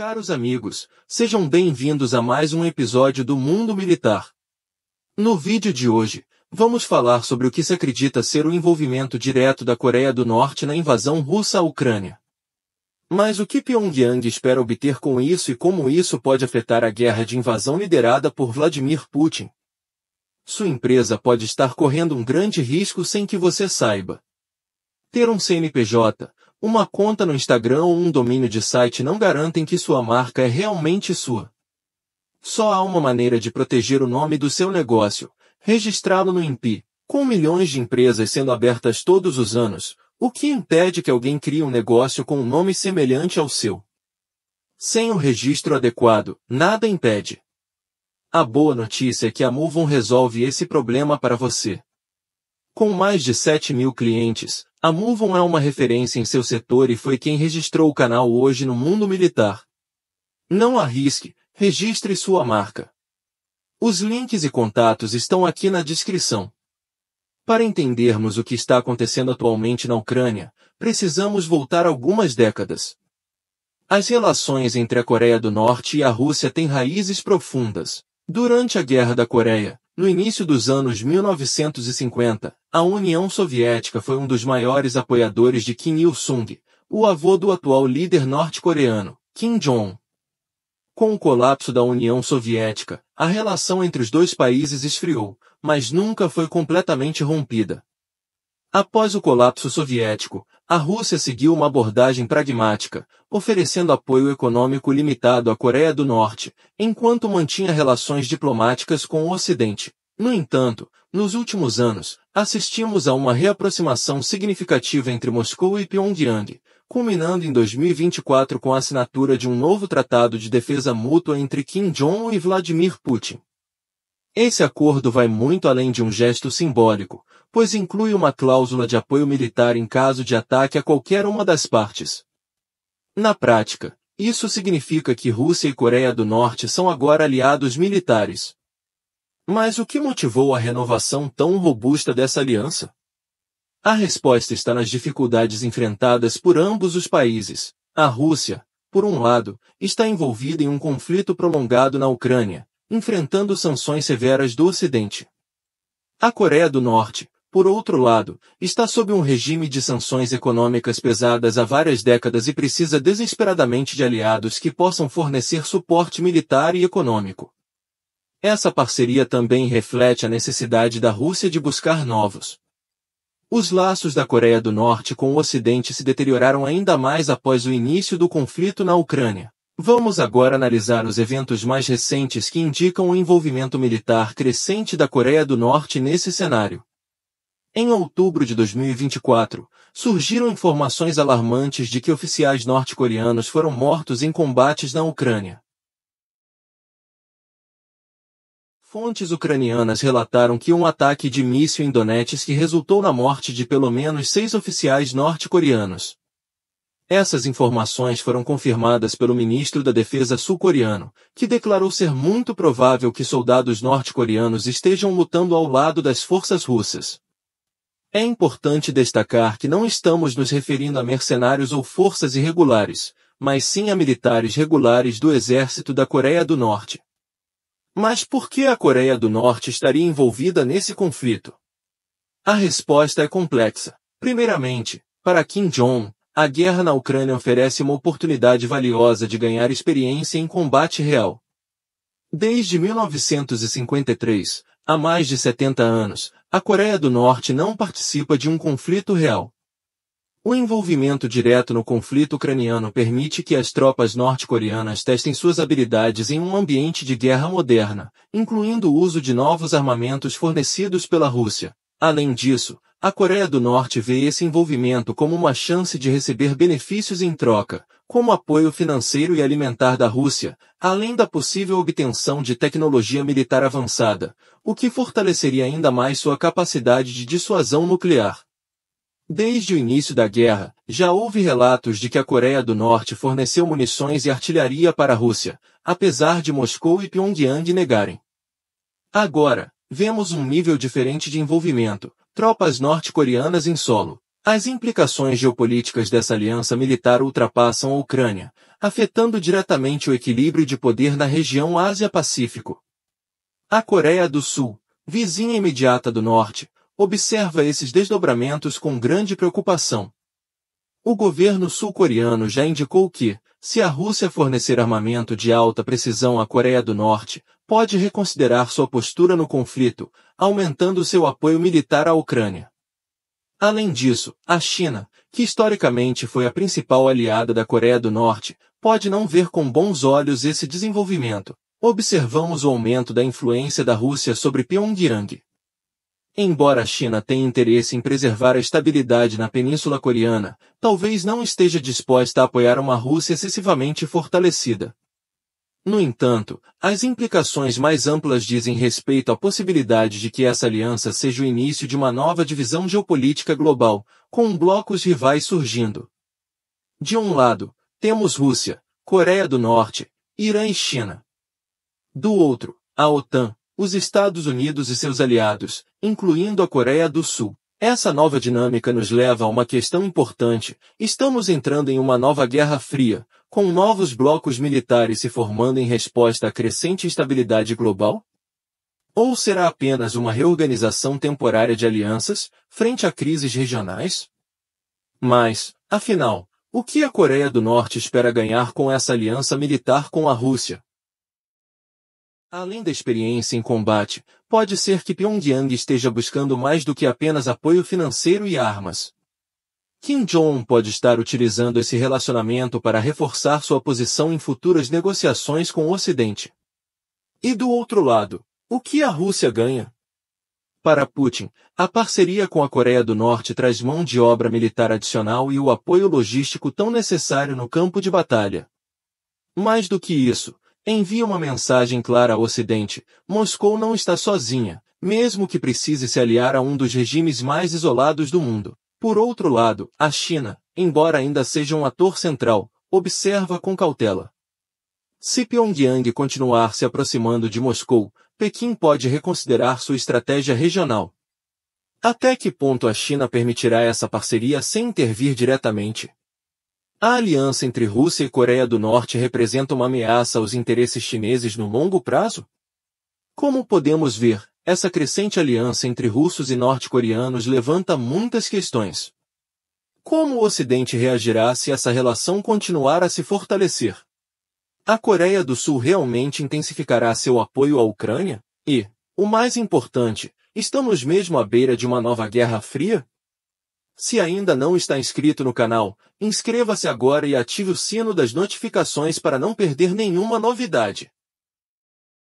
Caros amigos, sejam bem-vindos a mais um episódio do Mundo Militar. No vídeo de hoje, vamos falar sobre o que se acredita ser o envolvimento direto da Coreia do Norte na invasão russa à Ucrânia. Mas o que Pyongyang espera obter com isso e como isso pode afetar a guerra de invasão liderada por Vladimir Putin? Sua empresa pode estar correndo um grande risco sem que você saiba. Ter um CNPJ, uma conta no Instagram ou um domínio de site não garantem que sua marca é realmente sua. Só há uma maneira de proteger o nome do seu negócio, registrá-lo no INPI. Com milhões de empresas sendo abertas todos os anos, o que impede que alguém crie um negócio com um nome semelhante ao seu? Sem o um registro adequado, nada impede. A boa notícia é que a Movon resolve esse problema para você. Com mais de 7 mil clientes, a Movon é uma referência em seu setor e foi quem registrou o canal hoje no mundo militar. Não arrisque, registre sua marca. Os links e contatos estão aqui na descrição. Para entendermos o que está acontecendo atualmente na Ucrânia, precisamos voltar algumas décadas. As relações entre a Coreia do Norte e a Rússia têm raízes profundas. Durante a Guerra da Coreia, no início dos anos 1950, a União Soviética foi um dos maiores apoiadores de Kim Il-sung, o avô do atual líder norte-coreano, Kim Jong. Com o colapso da União Soviética, a relação entre os dois países esfriou, mas nunca foi completamente rompida. Após o colapso soviético, a Rússia seguiu uma abordagem pragmática, oferecendo apoio econômico limitado à Coreia do Norte, enquanto mantinha relações diplomáticas com o Ocidente. No entanto, nos últimos anos, assistimos a uma reaproximação significativa entre Moscou e Pyongyang, culminando em 2024 com a assinatura de um novo tratado de defesa mútua entre Kim Jong-un e Vladimir Putin. Esse acordo vai muito além de um gesto simbólico, pois inclui uma cláusula de apoio militar em caso de ataque a qualquer uma das partes. Na prática, isso significa que Rússia e Coreia do Norte são agora aliados militares. Mas o que motivou a renovação tão robusta dessa aliança? A resposta está nas dificuldades enfrentadas por ambos os países. A Rússia, por um lado, está envolvida em um conflito prolongado na Ucrânia, enfrentando sanções severas do Ocidente. A Coreia do Norte, por outro lado, está sob um regime de sanções econômicas pesadas há várias décadas e precisa desesperadamente de aliados que possam fornecer suporte militar e econômico. Essa parceria também reflete a necessidade da Rússia de buscar novos. Os laços da Coreia do Norte com o Ocidente se deterioraram ainda mais após o início do conflito na Ucrânia. Vamos agora analisar os eventos mais recentes que indicam o envolvimento militar crescente da Coreia do Norte nesse cenário. Em outubro de 2024, surgiram informações alarmantes de que oficiais norte-coreanos foram mortos em combates na Ucrânia. Fontes ucranianas relataram que um ataque de míssil em Donetsk resultou na morte de pelo menos seis oficiais norte-coreanos. Essas informações foram confirmadas pelo ministro da Defesa sul-coreano, que declarou ser muito provável que soldados norte-coreanos estejam lutando ao lado das forças russas. É importante destacar que não estamos nos referindo a mercenários ou forças irregulares, mas sim a militares regulares do Exército da Coreia do Norte. Mas por que a Coreia do Norte estaria envolvida nesse conflito? A resposta é complexa. Primeiramente, para Kim Jong, a guerra na Ucrânia oferece uma oportunidade valiosa de ganhar experiência em combate real. Desde 1953, há mais de 70 anos, a Coreia do Norte não participa de um conflito real. O envolvimento direto no conflito ucraniano permite que as tropas norte-coreanas testem suas habilidades em um ambiente de guerra moderna, incluindo o uso de novos armamentos fornecidos pela Rússia. Além disso, a Coreia do Norte vê esse envolvimento como uma chance de receber benefícios em troca, como apoio financeiro e alimentar da Rússia, além da possível obtenção de tecnologia militar avançada, o que fortaleceria ainda mais sua capacidade de dissuasão nuclear. Desde o início da guerra, já houve relatos de que a Coreia do Norte forneceu munições e artilharia para a Rússia, apesar de Moscou e Pyongyang negarem. Agora, vemos um nível diferente de envolvimento, tropas norte-coreanas em solo. As implicações geopolíticas dessa aliança militar ultrapassam a Ucrânia, afetando diretamente o equilíbrio de poder na região Ásia-Pacífico. A Coreia do Sul, vizinha imediata do Norte, observa esses desdobramentos com grande preocupação. O governo sul-coreano já indicou que, se a Rússia fornecer armamento de alta precisão à Coreia do Norte, pode reconsiderar sua postura no conflito, aumentando seu apoio militar à Ucrânia. Além disso, a China, que historicamente foi a principal aliada da Coreia do Norte, pode não ver com bons olhos esse desenvolvimento. Observamos o aumento da influência da Rússia sobre Pyongyang. Embora a China tenha interesse em preservar a estabilidade na Península Coreana, talvez não esteja disposta a apoiar uma Rússia excessivamente fortalecida. No entanto, as implicações mais amplas dizem respeito à possibilidade de que essa aliança seja o início de uma nova divisão geopolítica global, com blocos rivais surgindo. De um lado, temos Rússia, Coreia do Norte, Irã e China. Do outro, a OTAN, os Estados Unidos e seus aliados, incluindo a Coreia do Sul. Essa nova dinâmica nos leva a uma questão importante. Estamos entrando em uma nova Guerra Fria, com novos blocos militares se formando em resposta à crescente instabilidade global? Ou será apenas uma reorganização temporária de alianças, frente a crises regionais? Mas, afinal, o que a Coreia do Norte espera ganhar com essa aliança militar com a Rússia? Além da experiência em combate, pode ser que Pyongyang esteja buscando mais do que apenas apoio financeiro e armas. Kim Jong-un pode estar utilizando esse relacionamento para reforçar sua posição em futuras negociações com o Ocidente. E do outro lado, o que a Rússia ganha? Para Putin, a parceria com a Coreia do Norte traz mão de obra militar adicional e o apoio logístico tão necessário no campo de batalha. Mais do que isso, Envia uma mensagem clara ao Ocidente: Moscou não está sozinha, mesmo que precise se aliar a um dos regimes mais isolados do mundo. Por outro lado, a China, embora ainda seja um ator central, observa com cautela. Se Pyongyang continuar se aproximando de Moscou, Pequim pode reconsiderar sua estratégia regional. Até que ponto a China permitirá essa parceria sem intervir diretamente? A aliança entre Rússia e Coreia do Norte representa uma ameaça aos interesses chineses no longo prazo? Como podemos ver, essa crescente aliança entre russos e norte-coreanos levanta muitas questões. Como o Ocidente reagirá se essa relação continuar a se fortalecer? A Coreia do Sul realmente intensificará seu apoio à Ucrânia? E, o mais importante, estamos mesmo à beira de uma nova Guerra Fria? Se ainda não está inscrito no canal, inscreva-se agora e ative o sino das notificações para não perder nenhuma novidade.